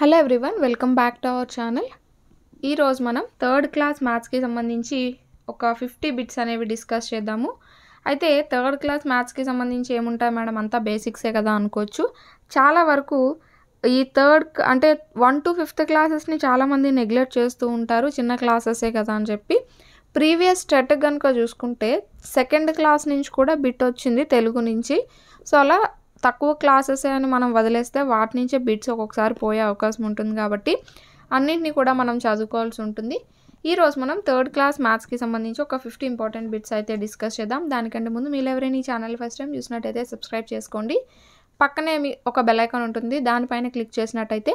hello everyone welcome back to our channel ఈరోజు మనం third class మ్యాథ్స్కి సంబంధించి ఒక ఫిఫ్టీ బిట్స్ అనేవి డిస్కస్ చేద్దాము అయితే థర్డ్ క్లాస్ మ్యాథ్స్కి సంబంధించి ఏముంటాయి మేడం అంతా బేసిక్సే కదా అనుకోవచ్చు చాలా వరకు ఈ థర్డ్ అంటే వన్ టు ఫిఫ్త్ క్లాసెస్ని చాలామంది నెగ్లెక్ట్ చేస్తూ ఉంటారు చిన్న క్లాసెసే కదా అని చెప్పి ప్రీవియస్ స్టెట్ కనుక చూసుకుంటే సెకండ్ క్లాస్ నుంచి కూడా బిట్ వచ్చింది తెలుగు నుంచి సో అలా తక్కువ క్లాసెస్ అని మనం వదిలేస్తే వాటి నుంచే బిట్స్ ఒక్కొక్కసారి పోయే అవకాశం ఉంటుంది కాబట్టి అన్నింటినీ కూడా మనం చదువుకోవాల్సి ఉంటుంది ఈరోజు మనం థర్డ్ క్లాస్ మ్యాథ్స్కి సంబంధించి ఒక ఫిఫ్టీ ఇంపార్టెంట్ బిట్స్ అయితే డిస్కస్ చేద్దాం దానికంటే ముందు మీరు ఎవరైనా ఈ ఛానల్ ఫస్ట్ టైం చూసినట్టయితే సబ్స్క్రైబ్ చేసుకోండి పక్కనే మీ ఒక బెలైకాన్ ఉంటుంది దానిపైన క్లిక్ చేసినట్టయితే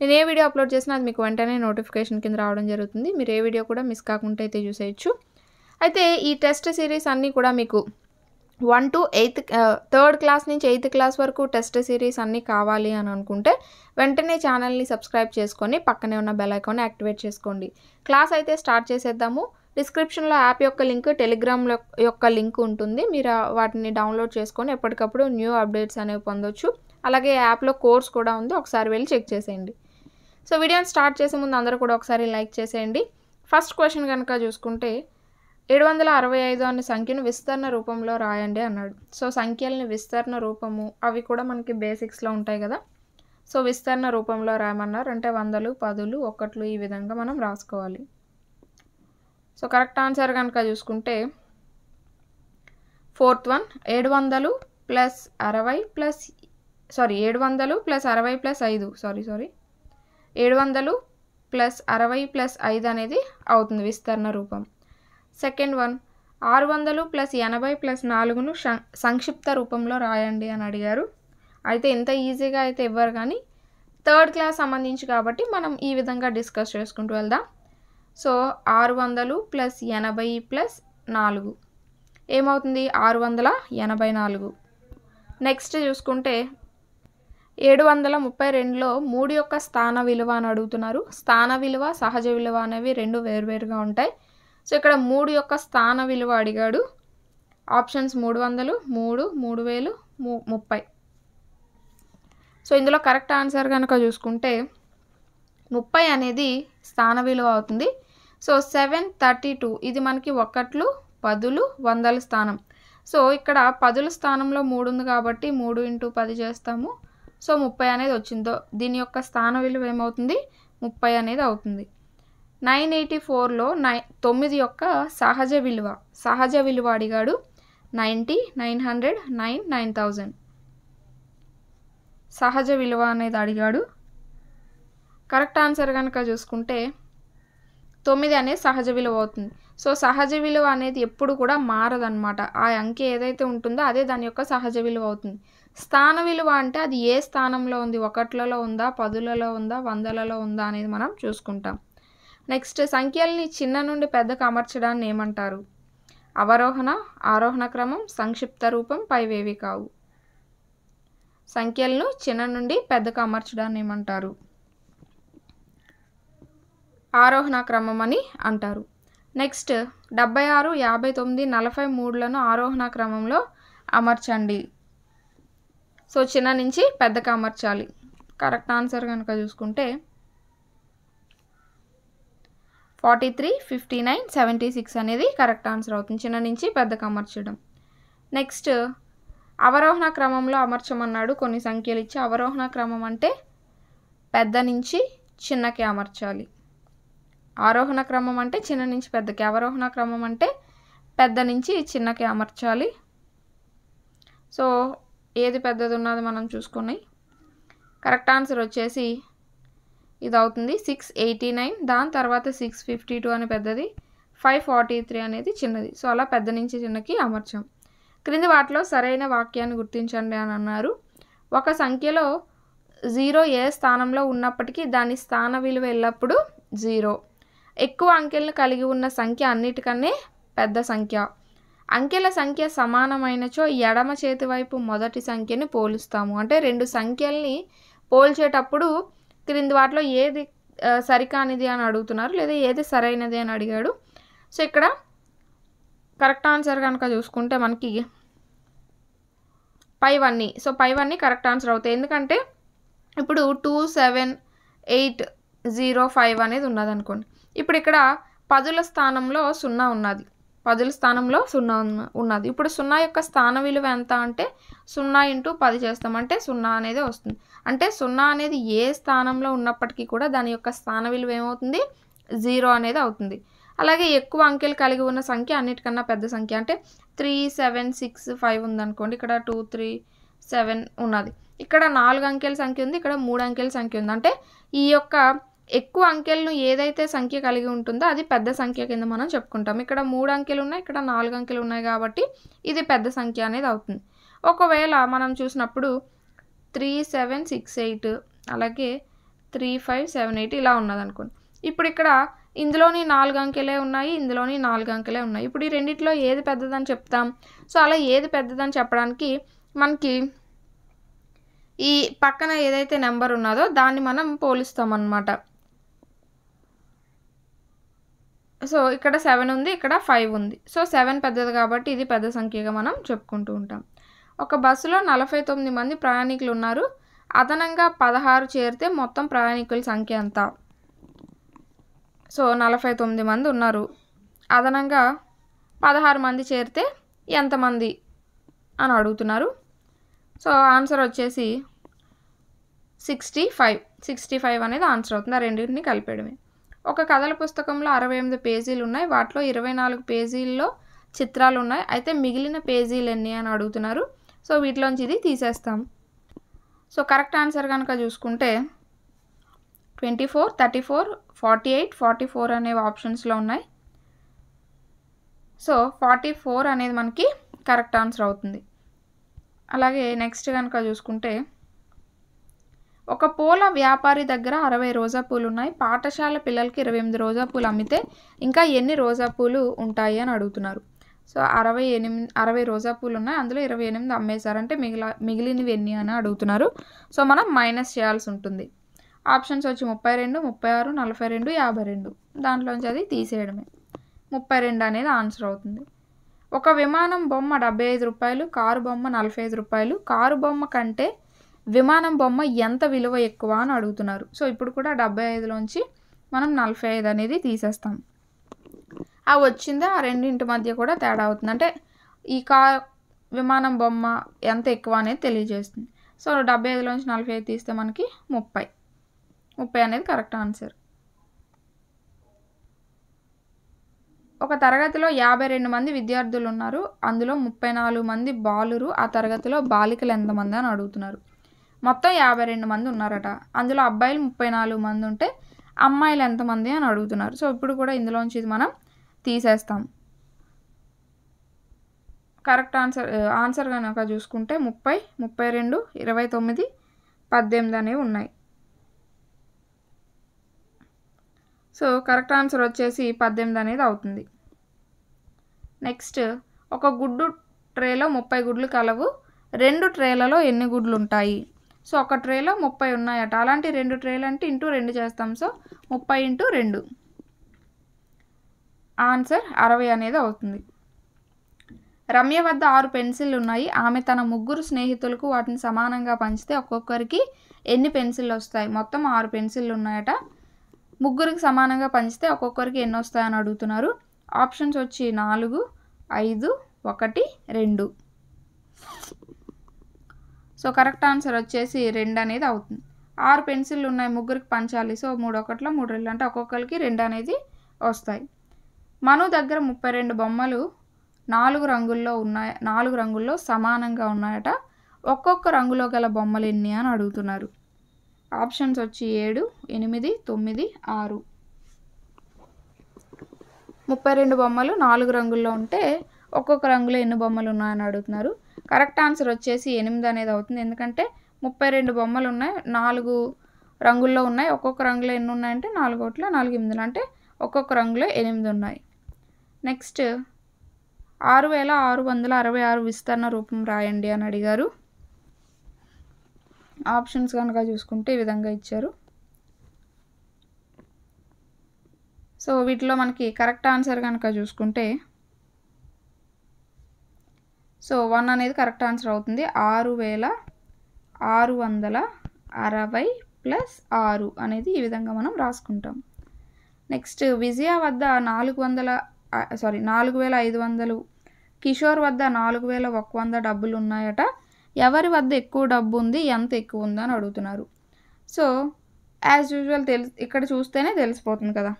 నేను ఏ వీడియో అప్లోడ్ చేసినా అది మీకు వెంటనే నోటిఫికేషన్ కింద రావడం జరుగుతుంది మీరు ఏ వీడియో కూడా మిస్ కాకుండా అయితే చూసేయచ్చు అయితే ఈ టెస్ట్ సిరీస్ అన్నీ కూడా మీకు one two eighth third class నుంచి ఎయిత్ క్లాస్ వరకు టెస్ట్ సిరీస్ అన్నీ కావాలి అని అనుకుంటే వెంటనే ఛానల్ని సబ్స్క్రైబ్ చేసుకొని పక్కనే ఉన్న బెల్ ఐకాన్ని యాక్టివేట్ చేసుకోండి క్లాస్ అయితే స్టార్ట్ చేసేద్దాము డిస్క్రిప్షన్లో యాప్ యొక్క లింక్ టెలిగ్రామ్ యొక్క లింక్ ఉంటుంది మీరు వాటిని డౌన్లోడ్ చేసుకొని ఎప్పటికప్పుడు న్యూ అప్డేట్స్ అనేవి పొందొచ్చు అలాగే యాప్లో కోర్స్ కూడా ఉంది ఒకసారి వెళ్ళి చెక్ చేసేయండి సో వీడియోని స్టార్ట్ చేసే ముందు అందరూ కూడా ఒకసారి లైక్ చేసేయండి ఫస్ట్ క్వశ్చన్ కనుక చూసుకుంటే ఏడు వందల అరవై ఐదు అనే సంఖ్యను విస్తరణ రూపంలో రాయండి అన్నాడు సో సంఖ్యల్ని విస్తరణ రూపము అవి కూడా మనకి బేసిక్స్లో ఉంటాయి కదా సో విస్తరణ రూపంలో రాయమన్నారు అంటే వందలు పదులు ఒకట్లు ఈ విధంగా మనం రాసుకోవాలి సో కరెక్ట్ ఆన్సర్ కనుక చూసుకుంటే ఫోర్త్ వన్ ఏడు వందలు ప్లస్ అరవై ప్లస్ సారీ ఏడు వందలు ప్లస్ అరవై ప్లస్ ఐదు సారీ సారీ ఏడు వందలు ప్లస్ అరవై ప్లస్ ఐదు అనేది అవుతుంది విస్తరణ రూపం సెకండ్ వన్ ఆరు వందలు ప్లస్ ఎనభై ప్లస్ నాలుగును సంక్షిప్త రూపంలో రాయండి అని అడిగారు అయితే ఎంత ఈజీగా అయితే ఇవ్వరు కానీ థర్డ్ క్లాస్ సంబంధించి కాబట్టి మనం ఈ విధంగా డిస్కస్ చేసుకుంటూ వెళ్దాం సో ఆరు వందలు ప్లస్ ఎనభై ప్లస్ నాలుగు ఏమవుతుంది ఆరు వందల ఎనభై నాలుగు నెక్స్ట్ చూసుకుంటే ఏడు వందల ముప్పై రెండులో మూడు యొక్క స్థాన విలువ అని అడుగుతున్నారు స్థాన విలువ సహజ విలువ అనేవి రెండు వేరువేరుగా ఉంటాయి సో ఇక్కడ మూడు యొక్క స్థాన విలువ అడిగాడు ఆప్షన్స్ మూడు వందలు మూడు మూడు వేలు ముప్పై సో ఇందులో కరెక్ట్ ఆన్సర్ కనుక చూసుకుంటే ముప్పై అనేది స్థాన విలువ అవుతుంది సో సెవెన్ థర్టీ టూ ఇది మనకి ఒకట్లు పదులు వందల స్థానం సో ఇక్కడ పదుల స్థానంలో మూడు ఉంది కాబట్టి మూడు ఇంటూ పది చేస్తాము సో ముప్పై అనేది వచ్చిందో దీని యొక్క స్థాన విలువ ఏమవుతుంది ముప్పై అనేది అవుతుంది నైన్ ఎయిటీ ఫోర్లో నై తొమ్మిది యొక్క సహజ విలువ సహజ విలువ అడిగాడు ninety nine hundred nine nine thousand సహజ విలువ అనేది అడిగాడు కరెక్ట్ ఆన్సర్ కనుక చూసుకుంటే తొమ్మిది అనేది సహజ విలువ అవుతుంది సో సహజ విలువ అనేది ఎప్పుడు కూడా మారదనమాట ఆ అంకె ఏదైతే ఉంటుందో అదే దాని యొక్క సహజ విలువ అవుతుంది స్థాన విలువ అంటే అది ఏ స్థానంలో ఉంది ఒకట్లలో ఉందా పదులలో ఉందా వందలలో ఉందా అనేది మనం చూసుకుంటాం నెక్స్ట్ సంఖ్యల్ని చిన్న నుండి పెద్దకు అమర్చడాన్ని ఏమంటారు అవరోహణ ఆరోహణ క్రమం సంక్షిప్త రూపం పైవేవి కావు సంఖ్యలను చిన్న నుండి పెద్దకు అమర్చడాన్ని ఏమంటారు ఆరోహణ క్రమం అని అంటారు నెక్స్ట్ డెబ్బై ఆరు యాభై తొమ్మిది నలభై మూడులను ఆరోహణ క్రమంలో అమర్చండి సో చిన్న నుంచి పెద్దకు అమర్చాలి కరెక్ట్ ఆన్సర్ కనుక చూసుకుంటే forty three fifty nine seventy six అనేది కరెక్ట్ ఆన్సర్ అవుతుంది చిన్న నుంచి పెద్దకు అమర్చడం నెక్స్ట్ అవరోహణ క్రమంలో అమర్చమన్నాడు కొన్ని సంఖ్యలు ఇచ్చి అవరోహణ క్రమం అంటే పెద్ద నుంచి చిన్నకి అమర్చాలి ఆరోహణ క్రమం అంటే చిన్న నుంచి పెద్దకి అవరోహణ క్రమం అంటే పెద్ద నుంచి చిన్నకి అమర్చాలి సో ఏది పెద్దది ఉన్నది మనం చూసుకున్నాయి కరెక్ట్ ఆన్సర్ వచ్చేసి ఇది అవుతుంది సిక్స్ ఎయిటీ నైన్ దాని తర్వాత సిక్స్ ఫిఫ్టీ టూ అని పెద్దది ఫైవ్ ఫార్టీ త్రీ అనేది చిన్నది సో అలా పెద్ద నుంచి చిన్నకి అమర్చాం క్రింది వాటిలో సరైన వాక్యాన్ని గుర్తించండి అని అన్నారు ఒక సంఖ్యలో జీరో ఏ స్థానంలో ఉన్నప్పటికీ దాని స్థాన విలువ ఎల్లప్పుడూ జీరో ఎక్కువ అంకెలను కలిగి ఉన్న సంఖ్య అన్నిటికన్నే పెద్ద సంఖ్య అంకెల సంఖ్య సమానమైనచో ఎడమ చేతి వైపు మొదటి సంఖ్యని పోలుస్తాము అంటే రెండు సంఖ్యల్ని పోల్చేటప్పుడు క్రింది వాటిలో ఏది సరికానిది అని అడుగుతున్నారు లేదా ఏది సరైనది అని అడిగాడు సో ఇక్కడ కరెక్ట్ ఆన్సర్ కనుక చూసుకుంటే మనకి పైవన్నీ సో పైవన్నీ కరెక్ట్ ఆన్సర్ అవుతాయి ఎందుకంటే ఇప్పుడు two seven eight zero five అనేది ఉన్నది అనుకోండి ఇప్పుడు ఇక్కడ పదుల స్థానంలో సున్నా ఉన్నది పదుల స్థానంలో సున్నా ఉన్నది ఇప్పుడు సున్నా యొక్క స్థాన విలువ ఎంత అంటే సున్నా ఇంటూ పది చేస్తామంటే సున్నా అనేది వస్తుంది అంటే సున్నా అనేది ఏ స్థానంలో ఉన్నప్పటికీ కూడా దాని యొక్క స్థాన విలువ ఏమవుతుంది జీరో అనేది అవుతుంది అలాగే ఎక్కువ అంకెలు కలిగి ఉన్న సంఖ్య అన్నిటికన్నా పెద్ద సంఖ్య అంటే త్రీ సెవెన్ సిక్స్ ఫైవ్ ఉందనుకోండి ఇక్కడ టూ త్రీ సెవెన్ ఉన్నది ఇక్కడ నాలుగు అంకెల సంఖ్య ఉంది ఇక్కడ మూడు అంకెల సంఖ్య ఉంది అంటే ఈ యొక్క ఎక్కువ అంకెలను ఏదైతే సంఖ్య కలిగి ఉంటుందో అది పెద్ద సంఖ్య కింద మనం చెప్పుకుంటాం ఇక్కడ మూడు అంకెలు ఉన్నాయి ఇక్కడ నాలుగు అంకెలు ఉన్నాయి కాబట్టి ఇది పెద్ద సంఖ్య అనేది అవుతుంది ఒకవేళ మనం చూసినప్పుడు త్రీ సెవెన్ సిక్స్ ఎయిట్ అలాగే త్రీ ఫైవ్ సెవెన్ ఎయిట్ ఇలా ఉన్నదనుకోండి ఇప్పుడు ఇక్కడ ఇందులోని నాలుగు అంకెలే ఉన్నాయి ఇందులోని నాలుగు అంకెలే ఉన్నాయి ఇప్పుడు ఈ రెండిట్లో ఏది పెద్దదని చెప్తాం సో అలా ఏది పెద్దదని చెప్పడానికి మనకి ఈ పక్కన ఏదైతే నెంబర్ ఉన్నదో దాన్ని మనం పోలుస్తాం అన్నమాట సో ఇక్కడ సెవెన్ ఉంది ఇక్కడ ఫైవ్ ఉంది సో సెవెన్ పెద్దది కాబట్టి ఇది పెద్ద సంఖ్యగా మనం చెప్పుకుంటూ ఉంటాం ఒక బస్సులో నలభై తొమ్మిది మంది ప్రయాణికులు ఉన్నారు అదనంగా పదహారు చేరితే మొత్తం ప్రయాణికుల సంఖ్య ఎంత సో నలభై తొమ్మిది మంది ఉన్నారు అదనంగా పదహారు మంది చేరితే ఎంతమంది అని అడుగుతున్నారు సో ఆన్సర్ వచ్చేసి సిక్స్టీ ఫైవ్ సిక్స్టీ ఫైవ్ అనేది ఆన్సర్ అవుతుంది ఆ రెండింటిని కలిపేయడమే ఒక కథల పుస్తకంలో అరవై ఎనిమిది పేజీలు ఉన్నాయి వాటిలో ఇరవై నాలుగు పేజీల్లో చిత్రాలు ఉన్నాయి అయితే మిగిలిన పేజీలు ఎన్ని అని అడుగుతున్నారు సో వీటిలోంచి ఇది తీసేస్తాం సో కరెక్ట్ ఆన్సర్ కనుక చూసుకుంటే twenty four thirty four forty eight forty four అనేవి ఆప్షన్స్లో ఉన్నాయి సో ఫార్టీ ఫోర్ అనేది మనకి కరెక్ట్ ఆన్సర్ అవుతుంది అలాగే నెక్స్ట్ కనుక చూసుకుంటే ఒక పూల వ్యాపారి దగ్గర అరవై రోజా పూలు ఉన్నాయి పాఠశాల పిల్లలకి ఇరవై ఎనిమిది రోజా పూలు అమ్మితే ఇంకా ఎన్ని రోజా పూలు ఉంటాయి అని అడుగుతున్నారు సో అరవై ఎనిమిది అరవై రోజా పూలు ఉన్నాయి అందులో ఇరవై ఎనిమిది అమ్మేశారంటే మిగిల మిగిలినవి ఎన్ని అని అడుగుతున్నారు సో మనం మైనస్ చేయాల్సి ఉంటుంది ఆప్షన్స్ వచ్చి ముప్పై రెండు ముప్పై ఆరు నలభై రెండు యాభై రెండు దాంట్లోంచి అది తీసేయడమే ముప్పై రెండు అనేది ఆన్సర్ అవుతుంది ఒక విమానం బొమ్మ డెబ్బై ఐదు రూపాయలు కారు బొమ్మ నలభై ఐదు రూపాయలు కారు బొమ్మ కంటే విమానం బొమ్మ ఎంత విలువ ఎక్కువ అని అడుగుతున్నారు సో ఇప్పుడు కూడా డెబ్బై ఐదులోంచి మనం నలభై ఐదు అనేది తీసేస్తాం అవి వచ్చిందే ఆ రెండింటి మధ్య కూడా తేడా అవుతుంది అంటే ఈ కార్ విమానం బొమ్మ ఎంత ఎక్కువ అనేది తెలియజేస్తుంది సో డెబ్బై నుంచి నలభై ఐదు తీస్తే మనకి ముప్పై ముప్పై అనేది కరెక్ట్ ఆన్సర్ ఒక తరగతిలో యాభై రెండు మంది విద్యార్థులు ఉన్నారు అందులో ముప్పై నాలుగు మంది బాలురు ఆ తరగతిలో బాలికలు ఎంతమంది అని అడుగుతున్నారు మొత్తం యాభై రెండు మంది ఉన్నారట అందులో అబ్బాయిలు ముప్పై నాలుగు మంది ఉంటే అమ్మాయిలు ఎంతమంది అని అడుగుతున్నారు సో ఇప్పుడు కూడా ఇందులోంచి మనం తీసేస్తాం కరెక్ట్ ఆన్సర్ ఆన్సర్ కనుక చూసుకుంటే ముప్పై ముప్పై రెండు ఇరవై తొమ్మిది పద్దెనిమిది అనేవి ఉన్నాయి సో కరెక్ట్ ఆన్సర్ వచ్చేసి పద్దెనిమిది అనేది అవుతుంది నెక్స్ట్ ఒక గుడ్డు ట్రేలో ముప్పై గుడ్లు కలవు రెండు ట్రేలలో ఎన్ని గుడ్లు ఉంటాయి సో ఒక ట్రేలో ముప్పై ఉన్నాయట అలాంటి రెండు ట్రేలు అంటే ఇంటూ రెండు చేస్తాం సో ముప్పై ఇంటూ రెండు ఆన్సర్ అరవై అనేది అవుతుంది రమ్య వద్ద ఆరు పెన్సిల్ ఉన్నాయి ఆమె తన ముగ్గురు స్నేహితులకు వాటిని సమానంగా పంచితే ఒక్కొక్కరికి ఎన్ని పెన్సిల్ వస్తాయి మొత్తం ఆరు పెన్సిళ్ళు ఉన్నాయట ముగ్గురికి సమానంగా పంచితే ఒక్కొక్కరికి ఎన్ని వస్తాయని అడుగుతున్నారు ఆప్షన్స్ వచ్చి నాలుగు ఐదు ఒకటి రెండు సో కరెక్ట్ ఆన్సర్ వచ్చేసి రెండు అనేది అవుతుంది ఆరు పెన్సిళ్ళు ఉన్నాయి ముగ్గురికి పంచాలి సో మూడు ఒకటిలో మూడు రెండు అంటే ఒక్కొక్కరికి రెండు అనేది వస్తాయి మను దగ్గర ముప్పై రెండు బొమ్మలు నాలుగు రంగుల్లో ఉన్నాయ నాలుగు రంగుల్లో సమానంగా ఉన్నాయట ఒక్కొక్క రంగులో గల బొమ్మలు ఎన్ని అని అడుగుతున్నారు ఆప్షన్స్ వచ్చి ఏడు ఎనిమిది తొమ్మిది ఆరు ముప్పై రెండు బొమ్మలు నాలుగు రంగుల్లో ఉంటే ఒక్కొక్క రంగులో ఎన్ని బొమ్మలు ఉన్నాయని అడుగుతున్నారు కరెక్ట్ ఆన్సర్ వచ్చేసి ఎనిమిది అనేది అవుతుంది ఎందుకంటే ముప్పై రెండు బొమ్మలు ఉన్నాయి నాలుగు రంగుల్లో ఉన్నాయి ఒక్కొక్క రంగులో ఎన్ని ఉన్నాయంటే నాలుగు ఒకట్లో నాలుగు ఎనిమిది అంటే ఒక్కొక్క రంగులో ఎనిమిది ఉన్నాయి నెక్స్ట్ ఆరు వేల ఆరు వందల అరవై ఆరు విస్తరణ రూపం రాయండి అని అడిగారు ఆప్షన్స్ కనుక చూసుకుంటే ఈ విధంగా ఇచ్చారు సో వీటిలో మనకి కరెక్ట్ ఆన్సర్ కనుక చూసుకుంటే సో వన్ అనేది కరెక్ట్ ఆన్సర్ అవుతుంది ఆరు వేల ఆరు వందల అరవై ప్లస్ ఆరు అనేది ఈ విధంగా మనం రాసుకుంటాం నెక్స్ట్ విజయ వద్ద నాలుగు వందల సారీ నాలుగు వేల ఐదు వందలు కిషోర్ వద్ద నాలుగు వేల ఒక వంద డబ్బులు ఉన్నాయట ఎవరి వద్ద ఎక్కువ డబ్బు ఉంది ఎంత ఎక్కువ ఉందా అని అడుగుతున్నారు సో యాజ్ యూజువల్ తెలి ఇక్కడ చూస్తేనే తెలిసిపోతుంది కదా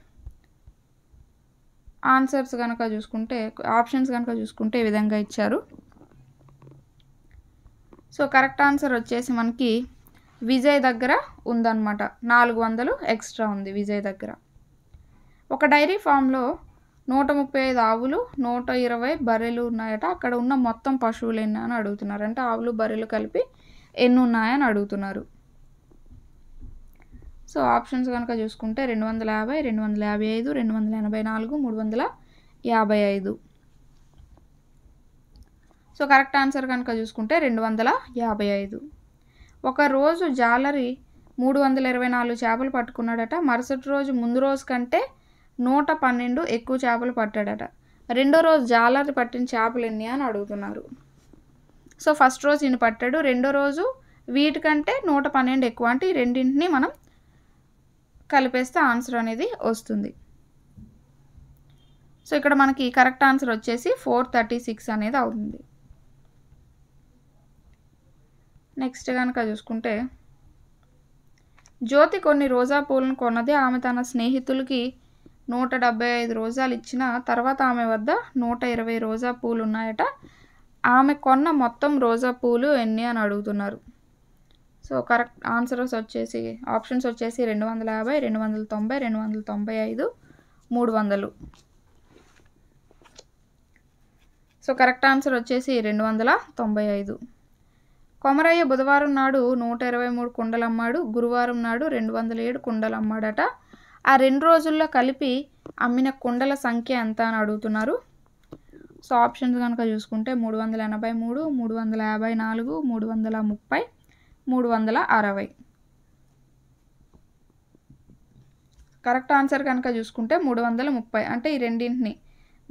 ఆన్సర్స్ కనుక చూసుకుంటే ఆప్షన్స్ కనుక చూసుకుంటే ఈ విధంగా ఇచ్చారు సో కరెక్ట్ ఆన్సర్ వచ్చేసి మనకి విజయ్ దగ్గర ఉందన్నమాట నాలుగు వందలు ఎక్స్ట్రా ఉంది విజయ్ దగ్గర ఒక డైరీ ఫామ్లో నూట ముప్పై ఐదు ఆవులు నూట ఇరవై బర్రెలు ఉన్నాయట అక్కడ ఉన్న మొత్తం పశువులు ఎన్ని అని అడుగుతున్నారు అంటే ఆవులు బర్రెలు కలిపి ఎన్ని ఉన్నాయని అడుగుతున్నారు సో ఆప్షన్స్ కనుక చూసుకుంటే రెండు వందల యాభై రెండు వందల యాభై ఐదు రెండు వందల ఎనభై నాలుగు మూడు వందల యాభై ఐదు సో కరెక్ట్ ఆన్సర్ కనుక చూసుకుంటే రెండు వందల యాభై ఐదు ఒక రోజు జాలరీ మూడు వందల ఇరవై నాలుగు చేపలు పట్టుకున్నాడట మరుసటి రోజు ముందు రోజు కంటే నూట పన్నెండు ఎక్కువ చేపలు పట్టాడట రెండో రోజు జాలర్ పట్టిన చేపలు ఎన్ని అని అడుగుతున్నారు సో ఫస్ట్ రోజు ఈయన పట్టాడు రెండో రోజు వీటికంటే నూట పన్నెండు ఎక్కువ అంటే ఈ రెండింటిని మనం కలిపేస్తే ఆన్సర్ అనేది వస్తుంది సో ఇక్కడ మనకి కరెక్ట్ ఆన్సర్ వచ్చేసి ఫోర్ థర్టీ సిక్స్ అనేది అవుతుంది నెక్స్ట్ కనుక చూసుకుంటే జ్యోతి కొన్ని రోజా పూలను కొన్నది ఆమె తన స్నేహితులకి నూట డెబ్బై ఐదు రోజాలు ఇచ్చిన తర్వాత ఆమె వద్ద నూట ఇరవై రోజా పూలు ఉన్నాయట ఆమె కొన్న మొత్తం రోజా పూలు ఎన్ని అని అడుగుతున్నారు సో కరెక్ట్ ఆన్సర్స్ వచ్చేసి ఆప్షన్స్ వచ్చేసి రెండు వందల యాభై రెండు వందల తొంభై రెండు వందల తొంభై ఐదు మూడు వందలు సో కరెక్ట్ ఆన్సర్ వచ్చేసి రెండు వందల తొంభై ఐదు కొమరయ్య బుధవారం నాడు నూట ఇరవై మూడు కుండలమ్మాడు గురువారం నాడు రెండు వందల ఏడు కుండలమ్మాడట ఆ రెండు రోజుల్లో కలిపి అమ్మిన కుండల సంఖ్య ఎంత అని అడుగుతున్నారు సో ఆప్షన్స్ కనుక చూసుకుంటే మూడు వందల ఎనభై మూడు మూడు వందల యాభై నాలుగు మూడు వందల ముప్పై మూడు వందల అరవై కరెక్ట్ ఆన్సర్ కనుక చూసుకుంటే మూడు వందల ముప్పై అంటే ఈ రెండింటిని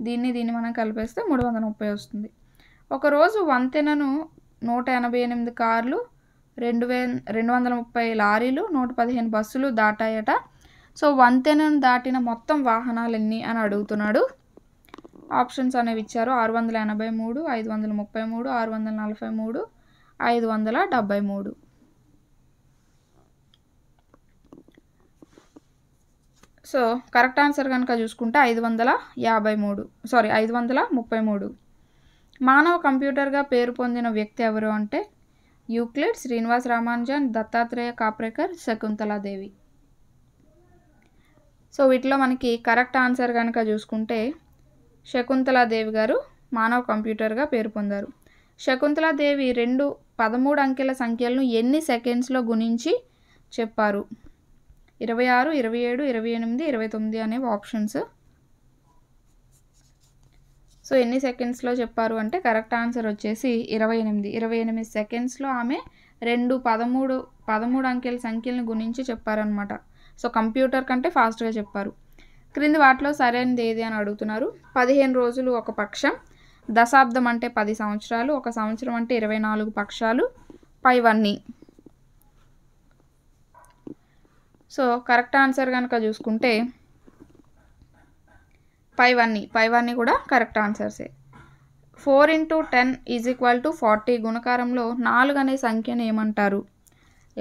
దీన్ని దీన్ని మనం కలిపేస్తే మూడు వందల ముప్పై వస్తుంది ఒకరోజు వంతెనను నూట ఎనభై ఎనిమిది కార్లు రెండు వే రెండు వందల ముప్పై లారీలు నూట పదిహేను బస్సులు దాటాయట సో వంతెనను దాటిన మొత్తం వాహనాలన్నీ అని అడుగుతున్నాడు ఆప్షన్స్ అనేవి ఇచ్చారు ఆరు వందల ఎనభై మూడు ఐదు వందల ముప్పై మూడు ఆరు వందల నలభై మూడు ఐదు వందల డెబ్భై మూడు సో కరెక్ట్ ఆన్సర్ కనుక చూసుకుంటే ఐదు వందల యాభై మూడు సారీ ఐదు వందల ముప్పై మూడు మానవ కంప్యూటర్గా పేరు పొందిన వ్యక్తి ఎవరు అంటే యూక్లిడ్ శ్రీనివాస్ రామానుజన్ దత్తాత్రేయ కాప్రేకర్ శకుంతలాదేవి సో వీటిలో మనకి కరెక్ట్ ఆన్సర్ కనుక చూసుకుంటే శకుంతలాదేవి గారు మానవ కంప్యూటర్గా పేరు పొందారు శకుంతలాదేవి రెండు పదమూడు అంకెల సంఖ్యలను ఎన్ని సెకండ్స్లో గుణించి చెప్పారు ఇరవై ఆరు ఇరవై ఏడు ఇరవై ఎనిమిది ఇరవై తొమ్మిది అనేవి ఆప్షన్స్ సో ఎన్ని సెకండ్స్లో చెప్పారు అంటే కరెక్ట్ ఆన్సర్ వచ్చేసి ఇరవై ఎనిమిది ఇరవై ఎనిమిది సెకండ్స్లో ఆమె రెండు పదమూడు పదమూడు అంకెల సంఖ్యలను గుణించి చెప్పారనమాట సో కంప్యూటర్ కంటే ఫాస్ట్గా చెప్పారు క్రింది వాటిలో సరైనది ఏది అని అడుగుతున్నారు పదిహేను రోజులు ఒక పక్షం దశాబ్దం అంటే పది సంవత్సరాలు ఒక సంవత్సరం అంటే ఇరవై నాలుగు పక్షాలు పైవన్నీ సో కరెక్ట్ ఆన్సర్ కనుక చూసుకుంటే పైవన్నీ పైవన్నీ కూడా కరెక్ట్ ఆన్సర్సే four into ten is equal to forty గుణకారంలో నాలుగు అనే సంఖ్యను ఏమంటారు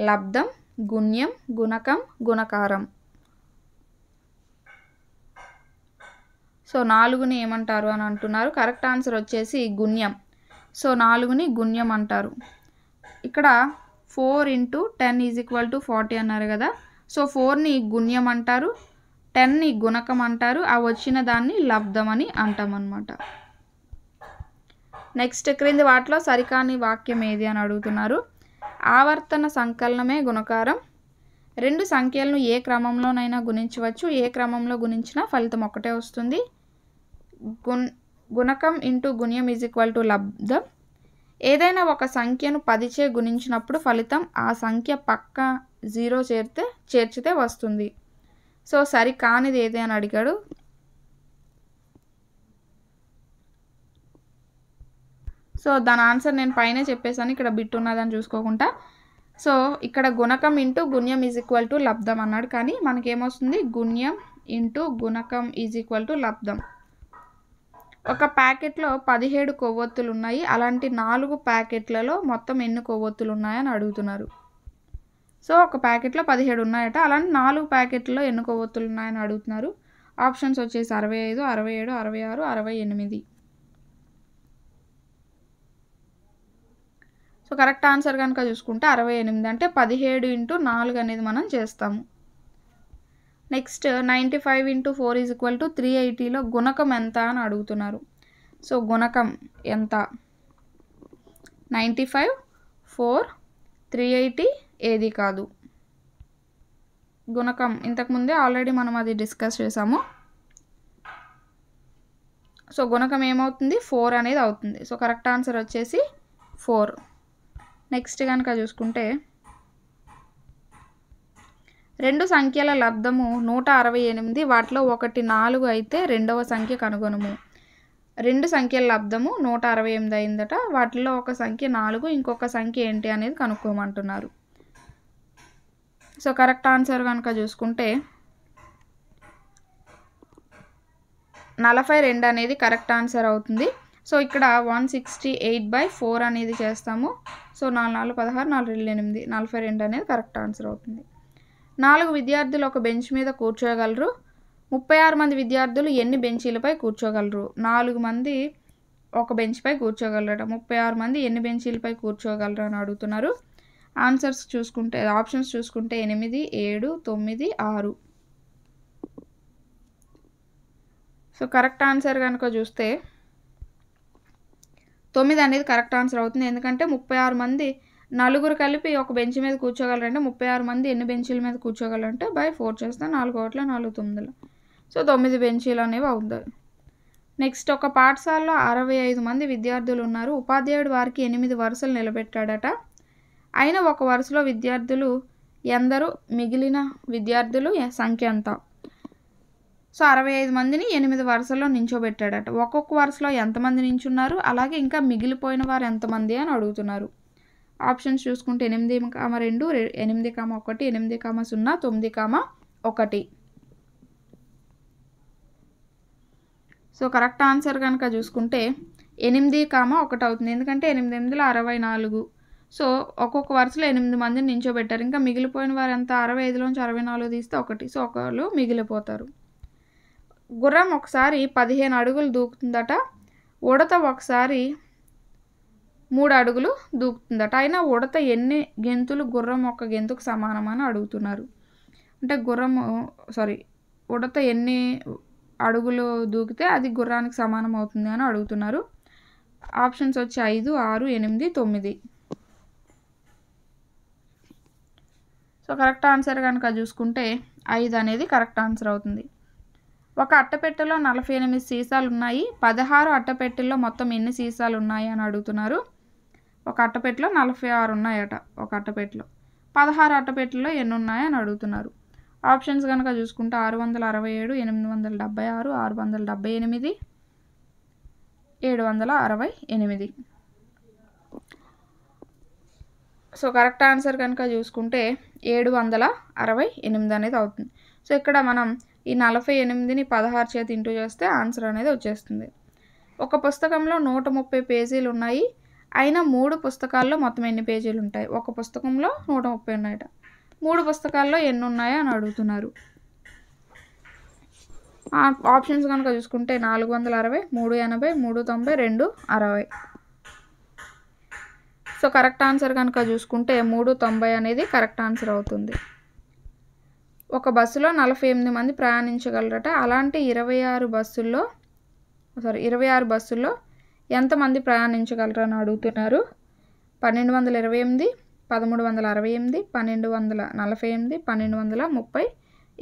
లబ్ధం గుణ్యం గుణకం గుణకారం సో నాలుగుని ఏమంటారు అని అంటున్నారు కరెక్ట్ ఆన్సర్ వచ్చేసి గుణ్యం సో నాలుగుని గుణ్యం అంటారు ఇక్కడ four into ten is equal to forty అన్నారు కదా సో ఫోర్ని గుణ్యం అంటారు టెన్ని గుణకం అంటారు ఆ వచ్చిన దాన్ని లబ్ధం అని అంటామన్నమాట నెక్స్ట్ క్రింది వాటిలో సరికాని వాక్యం ఏది అని అడుగుతున్నారు ఆవర్తన సంకలనమే గుణకారం రెండు సంఖ్యలను ఏ క్రమంలోనైనా గుణించవచ్చు ఏ క్రమంలో గుణించినా ఫలితం ఒకటే వస్తుంది గుణ గుణకం ఇంటూ గుణ్యం ఈజ్ ఈక్వల్ టు లబ్ధం ఏదైనా ఒక సంఖ్యను పదిచే గుణించినప్పుడు ఫలితం ఆ సంఖ్య పక్క జీరో చేరితే చేర్చితే వస్తుంది సో సరి కానిది అని అడిగాడు సో దాని ఆన్సర్ నేను పైన చెప్పేసాను ఇక్కడ బిట్ ఉన్నదని చూసుకోకుండా సో ఇక్కడ గుణకం ఇంటూ గుణ్యం ఈజ్ ఈక్వల్ టు లబ్ధం అన్నాడు కానీ మనకేమొస్తుంది గుణ్యం ఇంటూ గుణకం ఈజ్ ఈక్వల్ టు లబ్ధం ఒక ప్యాకెట్లో పదిహేడు కొవ్వొత్తులు ఉన్నాయి అలాంటి నాలుగు ప్యాకెట్లలో మొత్తం ఎన్ని కొవ్వొత్తులు ఉన్నాయని అడుగుతున్నారు సో ఒక ప్యాకెట్లో పదిహేడు ఉన్నాయట అలాంటి నాలుగు ప్యాకెట్లలో ఎన్ని కొవ్వొత్తులు ఉన్నాయని అడుగుతున్నారు ఆప్షన్స్ వచ్చేసి అరవై ఐదు అరవై ఏడు అరవై ఆరు అరవై ఎనిమిది సో కరెక్ట్ ఆన్సర్ కనుక చూసుకుంటే అరవై ఎనిమిది అంటే పదిహేడు ఇంటూ నాలుగు అనేది మనం చేస్తాము next ninety five into four is equal to three ఎయిటీలో గుణకం ఎంత అని అడుగుతున్నారు సో గుణకం ఎంత ninety five four three eighty ఏది కాదు గుణకం ఇంతకుముందే ఆల్రెడీ మనం అది డిస్కస్ చేసాము సో గుణకం ఏమవుతుంది ఫోర్ అనేది అవుతుంది సో కరెక్ట్ ఆన్సర్ వచ్చేసి ఫోర్ నెక్స్ట్ కనుక చూసుకుంటే రెండు సంఖ్యల లబ్ధము నూట అరవై ఎనిమిది వాటిలో ఒకటి నాలుగు అయితే రెండవ సంఖ్య కనుగొనము రెండు సంఖ్యల లబ్ధము నూట అరవై ఎనిమిది అయిందట వాటిలో ఒక సంఖ్య నాలుగు ఇంకొక సంఖ్య ఏంటి అనేది కనుక్కోమంటున్నారు సో కరెక్ట్ ఆన్సర్ కనుక చూసుకుంటే నలభై రెండు అనేది కరెక్ట్ ఆన్సర్ అవుతుంది సో ఇక్కడ one sixty eight by four అనేది చేస్తాము సో నాలుగు నాలుగు పదహారు నాలుగు రెండు ఎనిమిది నలభై రెండు అనేది కరెక్ట్ ఆన్సర్ అవుతుంది నాలుగు విద్యార్థులు ఒక బెంచ్ మీద కూర్చోగలరు ముప్పై ఆరు మంది విద్యార్థులు ఎన్ని బెంచీలపై కూర్చోగలరు నాలుగు మంది ఒక బెంచ్పై కూర్చోగలరట ముప్పై ఆరు మంది ఎన్ని బెంచీలపై కూర్చోగలరు అని అడుగుతున్నారు ఆన్సర్స్ చూసుకుంటే ఆప్షన్స్ చూసుకుంటే ఎనిమిది ఏడు తొమ్మిది ఆరు సో కరెక్ట్ ఆన్సర్ కనుక చూస్తే తొమ్మిది అనేది కరెక్ట్ ఆన్సర్ అవుతుంది ఎందుకంటే ముప్పై ఆరు మంది నలుగురు కలిపి ఒక బెంచ్ మీద కూర్చోగలరంటే ముప్పై ఆరు మంది ఎన్ని బెంచీల మీద కూర్చోగలరంటే బై ఫోర్ చేస్తే నాలుగు ఓట్ల నాలుగు తొమ్మిదిలో సో తొమ్మిది బెంచీలు అనేవి అవుతాయి నెక్స్ట్ ఒక పాఠశాలలో అరవై ఐదు మంది విద్యార్థులు ఉన్నారు ఉపాధ్యాయుడు వారికి ఎనిమిది వరుసలు నిలబెట్టాడట అయిన ఒక వరుసలో విద్యార్థులు ఎందరూ మిగిలిన విద్యార్థులు సంఖ్య అంతా సో అరవై ఐదు మందిని ఎనిమిది వరుసల్లో నించోబెట్టాడట ఒక్కొక్క వరుసలో ఎంతమంది నించున్నారు అలాగే ఇంకా మిగిలిపోయిన వారు ఎంతమంది అని అడుగుతున్నారు ఆప్షన్స్ చూసుకుంటే ఎనిమిది కామ రెండు ఎనిమిది కామ ఒకటి ఎనిమిది కామ సున్నా తొమ్మిది కామ ఒకటి సో కరెక్ట్ ఆన్సర్ కనుక చూసుకుంటే ఎనిమిది కామ ఒకటి అవుతుంది ఎందుకంటే ఎనిమిది ఎనిమిదిలో అరవై నాలుగు సో ఒక్కొక్క వరుసలో ఎనిమిది మందిని నించోబెట్టారు ఇంకా మిగిలిపోయిన వారు ఎంత అరవై ఐదులోంచి అరవై నాలుగు తీస్తే ఒకటి సో ఒకళ్ళు మిగిలిపోతారు గుర్రం ఒకసారి పదిహేను అడుగులు దూకుతుందట ఉడత ఒకసారి మూడు అడుగులు దూకుతుందట అయినా ఉడత ఎన్ని గెంతులు గుర్రం ఒక గెంతుకు సమానమని అడుగుతున్నారు అంటే గుర్రము సారీ ఉడత ఎన్ని అడుగులు దూకితే అది గుర్రానికి సమానం అవుతుంది అని అడుగుతున్నారు ఆప్షన్స్ వచ్చి ఐదు ఆరు ఎనిమిది తొమ్మిది సో కరెక్ట్ ఆన్సర్ కనుక చూసుకుంటే ఐదు అనేది కరెక్ట్ ఆన్సర్ అవుతుంది ఒక అట్టపెట్టెలో నలభై ఎనిమిది సీసాలు ఉన్నాయి పదహారు అట్టపెట్టెల్లో మొత్తం ఎన్ని సీసాలు ఉన్నాయి అని అడుగుతున్నారు ఒక అట్టపెట్టెలో నలభై ఆరు ఉన్నాయట ఒక అట్టపెట్టెలో పదహారు అట్టపెట్టెల్లో ఎన్ని ఉన్నాయని అడుగుతున్నారు ఆప్షన్స్ కనుక చూసుకుంటే ఆరు వందల అరవై ఏడు ఎనిమిది వందల డెబ్బై ఆరు ఆరు వందల డెబ్బై ఎనిమిది ఏడు వందల అరవై ఎనిమిది సో కరెక్ట్ ఆన్సర్ కనుక చూసుకుంటే ఏడు వందల అరవై ఎనిమిది అనేది అవుతుంది సో ఇక్కడ మనం ఈ నలభై ఎనిమిదిని పదహారు చేతి ఇంటూ చేస్తే ఆన్సర్ అనేది వచ్చేస్తుంది ఒక పుస్తకంలో నూట ముప్పై పేజీలు ఉన్నాయి అయినా మూడు పుస్తకాల్లో మొత్తం ఎన్ని పేజీలు ఉంటాయి ఒక పుస్తకంలో నూట ముప్పై ఉన్నాయట మూడు పుస్తకాల్లో ఎన్ని ఉన్నాయో అని అడుగుతున్నారు ఆప్షన్స్ కనుక చూసుకుంటే నాలుగు వందల అరవై మూడు ఎనభై మూడు తొంభై రెండు అరవై సో కరెక్ట్ ఆన్సర్ కనుక చూసుకుంటే మూడు తొంభై అనేది కరెక్ట్ ఆన్సర్ అవుతుంది ఒక బస్సులో నలభై ఎనిమిది మంది ప్రయాణించగలరట అలాంటి ఇరవై ఆరు బస్సుల్లో సారీ ఇరవై ఆరు బస్సుల్లో ఎంతమంది అని అడుగుతున్నారు పన్నెండు వందల ఇరవై ఎనిమిది పదమూడు వందల అరవై ఎనిమిది పన్నెండు వందల నలభై ఎనిమిది పన్నెండు వందల ముప్పై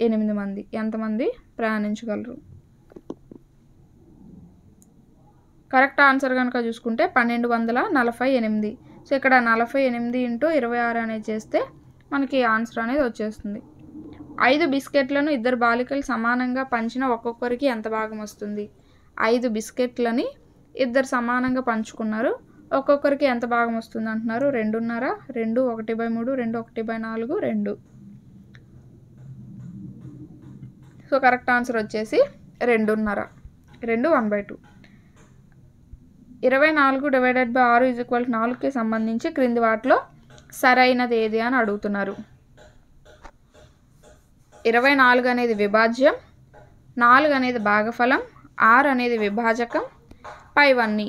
ఎనిమిది మంది ఎంతమంది ప్రయాణించగలరు కరెక్ట్ ఆన్సర్ కనుక చూసుకుంటే పన్నెండు వందల నలభై ఎనిమిది సో ఇక్కడ నలభై ఎనిమిది ఇంటూ ఇరవై ఆరు అనేది చేస్తే మనకి ఆన్సర్ అనేది వచ్చేస్తుంది ఐదు బిస్కెట్లను ఇద్దరు బాలికలు సమానంగా పంచిన ఒక్కొక్కరికి ఎంత భాగం వస్తుంది ఐదు బిస్కెట్లని ఇద్దరు సమానంగా పంచుకున్నారు ఒక్కొక్కరికి ఎంత భాగం వస్తుంది అంటున్నారు రెండున్నర రెండు ఒకటి బై మూడు రెండు ఒకటి బై నాలుగు రెండు సో కరెక్ట్ ఆన్సర్ వచ్చేసి రెండున్నర రెండు వన్ బై టూ ఇరవై నాలుగు డివైడెడ్ బై ఆరు ఈజ్ ఈక్వల్ నాలుగుకి సంబంధించి క్రింది వాటిలో సరైనది ఏది అని అడుగుతున్నారు ఇరవై నాలుగు అనేది విభాజ్యం నాలుగు అనేది భాగఫలం ఆరు అనేది విభాజకం పైవన్నీ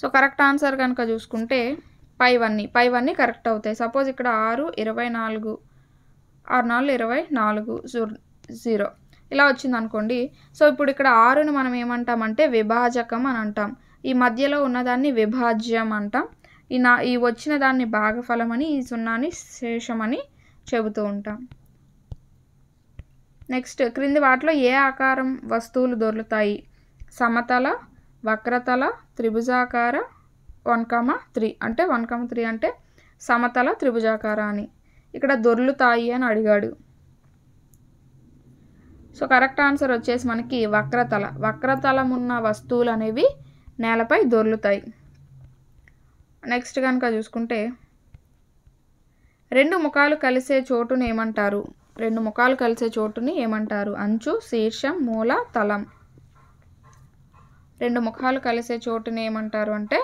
సో కరెక్ట్ ఆన్సర్ కనుక చూసుకుంటే పైవన్నీ పైవన్నీ కరెక్ట్ అవుతాయి సపోజ్ ఇక్కడ ఆరు ఇరవై నాలుగు ఆరు నాలుగు ఇరవై నాలుగు జీరో ఇలా వచ్చింది అనుకోండి సో ఇప్పుడు ఇక్కడ ఆరుని మనం ఏమంటామంటే విభాజకం అని అంటాం ఈ మధ్యలో ఉన్నదాన్ని విభాజ్యం అంటాం ఈ నా ఈ వచ్చిన దాన్ని భాగఫలం అని ఈ సున్నాని శేషమని చెబుతూ ఉంటాం నెక్స్ట్ క్రింది వాటిలో ఏ ఆకారం వస్తువులు దొరుకుతాయి సమతల వక్రతల త్రిభుజాకార వన్ త్రీ అంటే వన్ త్రీ అంటే సమతల త్రిభుజాకార అని ఇక్కడ దొర్లుతాయి అని అడిగాడు సో కరెక్ట్ ఆన్సర్ వచ్చేసి మనకి వక్రతల వక్రతలం ఉన్న వస్తువులు అనేవి నేలపై దొర్లుతాయి నెక్స్ట్ కనుక చూసుకుంటే రెండు ముఖాలు కలిసే చోటును ఏమంటారు రెండు ముఖాలు కలిసే చోటుని ఏమంటారు అంచు శీర్షం మూల తలం రెండు ముఖాలు కలిసే చోటుని ఏమంటారు అంటే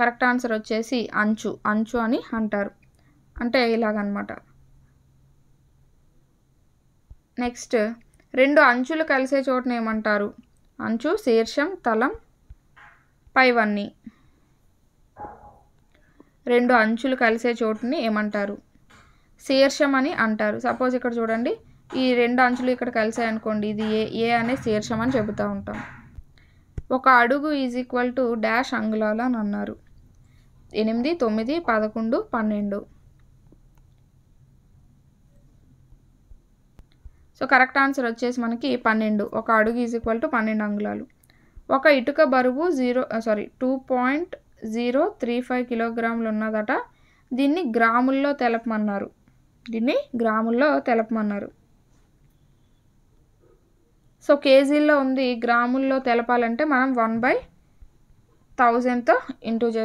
కరెక్ట్ ఆన్సర్ వచ్చేసి అంచు అంచు అని అంటారు అంటే ఇలాగనమాట నెక్స్ట్ రెండు అంచులు కలిసే చోటుని ఏమంటారు అంచు శీర్షం తలం పైవన్నీ రెండు అంచులు కలిసే చోటుని ఏమంటారు శీర్షం అని అంటారు సపోజ్ ఇక్కడ చూడండి ఈ రెండు అంచులు ఇక్కడ కలిసాయి అనుకోండి ఇది ఏ ఏ అనే శీర్షం అని చెబుతూ ఉంటాం ఒక అడుగు ఈజ్ ఈక్వల్ టు డాష్ అంగుళాలు అని అన్నారు ఎనిమిది తొమ్మిది పదకొండు పన్నెండు సో కరెక్ట్ ఆన్సర్ వచ్చేసి మనకి పన్నెండు ఒక అడుగు ఈజ్ ఈక్వల్ టు పన్నెండు అంగుళాలు ఒక ఇటుక బరువు zero sorry two point zero three five కిలోగ్రాములు ఉన్నదట దీన్ని గ్రాముల్లో తెలపమన్నారు దీన్ని గ్రాముల్లో తెలపమన్నారు సో కేజీల్లో ఉంది గ్రాముల్లో తెలపాలంటే మనం వన్ బై థౌజండ్తో ఇంటూ చే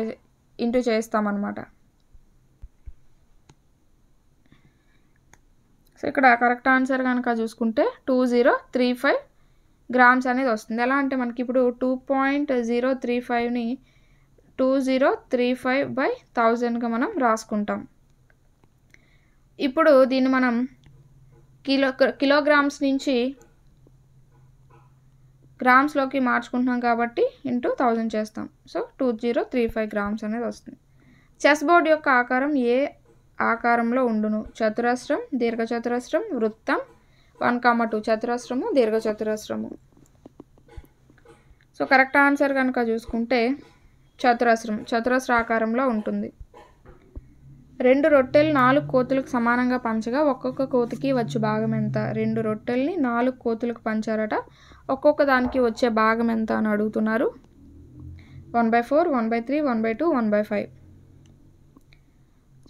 ఇంటూ చేస్తామన్నమాట సో ఇక్కడ కరెక్ట్ ఆన్సర్ కనుక చూసుకుంటే two zero three five grams అనేది వస్తుంది ఎలా అంటే మనకి ఇప్పుడు టూ పాయింట్ జీరో త్రీ ఫైవ్ని two zero three five by థౌజండ్గా మనం రాసుకుంటాం ఇప్పుడు దీన్ని మనం కిలో కిలోగ్రామ్స్ నుంచి గ్రామ్స్లోకి మార్చుకుంటున్నాం కాబట్టి ఇంటూ థౌజండ్ చేస్తాం so two zero three five grams అనేది వస్తుంది చెస్ బోర్డ్ యొక్క ఆకారం ఏ ఆకారంలో ఉండును చతురస్రం దీర్ఘచతురస్రం వృత్తం వన్ కామ టూ చతురస్రము దీర్ఘచతురస్రము సో కరెక్ట్ ఆన్సర్ కనుక చూసుకుంటే చతురస్రం చతురస్ర ఆకారంలో ఉంటుంది రెండు రొట్టెలు నాలుగు కోతులకు సమానంగా పంచగా ఒక్కొక్క కోతికి వచ్చే భాగం ఎంత రెండు రొట్టెల్ని నాలుగు కోతులకు పంచారట ఒక్కొక్క దానికి వచ్చే భాగం ఎంత అని అడుగుతున్నారు one by four one by three one by two one by five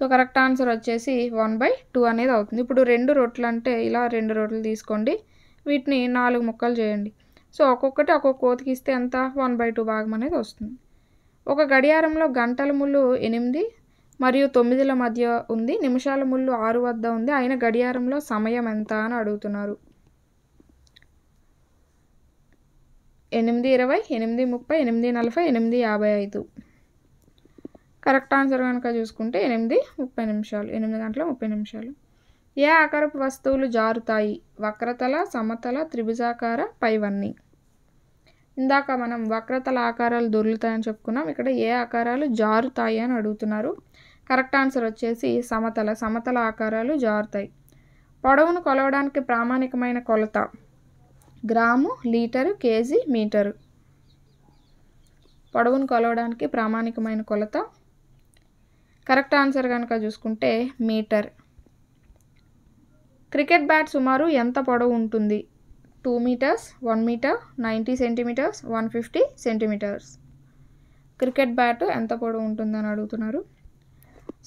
so correct answer వచ్చేసి వన్ బై టూ అనేది అవుతుంది ఇప్పుడు రెండు రొట్టెలు అంటే ఇలా రెండు రొట్టెలు తీసుకోండి వీటిని నాలుగు ముక్కలు చేయండి సో ఒక్కొక్కటి ఒక్కొక్క కోతికి ఇస్తే ఎంత వన్ బై టూ భాగం అనేది వస్తుంది ఒక గడియారంలో గంటల ముళ్ళు ఎనిమిది మరియు తొమ్మిదిల మధ్య ఉంది నిమిషాల ముళ్ళు ఆరు వద్ద ఉంది ఆయన గడియారంలో సమయం ఎంత అని అడుగుతున్నారు ఎనిమిది ఇరవై ఎనిమిది ముప్పై ఎనిమిది నలభై ఎనిమిది యాభై ఐదు కరెక్ట్ ఆన్సర్ కనుక చూసుకుంటే ఎనిమిది ముప్పై నిమిషాలు ఎనిమిది గంటల ముప్పై నిమిషాలు ఏ ఆకారపు వస్తువులు జారుతాయి వక్రతల సమతల త్రిభుజాకార పైవన్నీ ఇందాక మనం వక్రతల ఆకారాలు దొరుకుతాయని చెప్పుకున్నాం ఇక్కడ ఏ ఆకారాలు జారుతాయి అని అడుగుతున్నారు కరెక్ట్ ఆన్సర్ వచ్చేసి సమతల సమతల ఆకారాలు జారుతాయి పొడవును కొలవడానికి ప్రామాణికమైన కొలత గ్రాము లీటరు కేజీ మీటరు పొడవును కొలవడానికి ప్రామాణికమైన కొలత కరెక్ట్ ఆన్సర్ కనుక చూసుకుంటే మీటర్ క్రికెట్ బ్యాట్ సుమారు ఎంత పొడవు ఉంటుంది two metres one metre ninety centimetres one fifty centimetres cricket bat ఎంత పొడవు ఉంటుందని అడుగుతున్నారు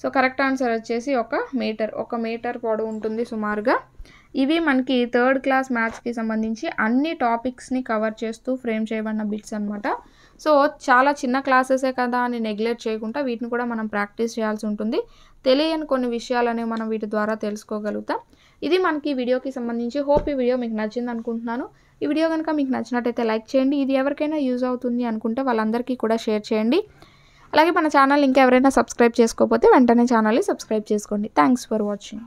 సో కరెక్ట్ ఆన్సర్ వచ్చేసి ఒక మీటర్ ఒక మీటర్ పొడవు ఉంటుంది సుమారుగా ఇవి మనకి థర్డ్ క్లాస్ మ్యాథ్స్కి సంబంధించి అన్ని టాపిక్స్ని కవర్ చేస్తూ ఫ్రేమ్ చేయబడిన బిట్స్ అనమాట సో చాలా చిన్న క్లాసెసే కదా అని నెగ్లెక్ట్ చేయకుండా వీటిని కూడా మనం ప్రాక్టీస్ చేయాల్సి ఉంటుంది తెలియని కొన్ని విషయాలనే మనం వీటి ద్వారా తెలుసుకోగలుగుతాం ఇది మనకి వీడియోకి సంబంధించి హోప్ ఈ వీడియో మీకు నచ్చింది అనుకుంటున్నాను ఈ వీడియో కనుక మీకు నచ్చినట్టయితే లైక్ చేయండి ఇది ఎవరికైనా యూజ్ అవుతుంది అనుకుంటే వాళ్ళందరికీ కూడా షేర్ చేయండి అలాగే మన ఛానల్ ఇంకా ఎవరైనా సబ్స్క్రైబ్ చేసుకోకపోతే వెంటనే ఛానల్ని సబ్స్క్రైబ్ చేసుకోండి థ్యాంక్స్ ఫర్ వాచింగ్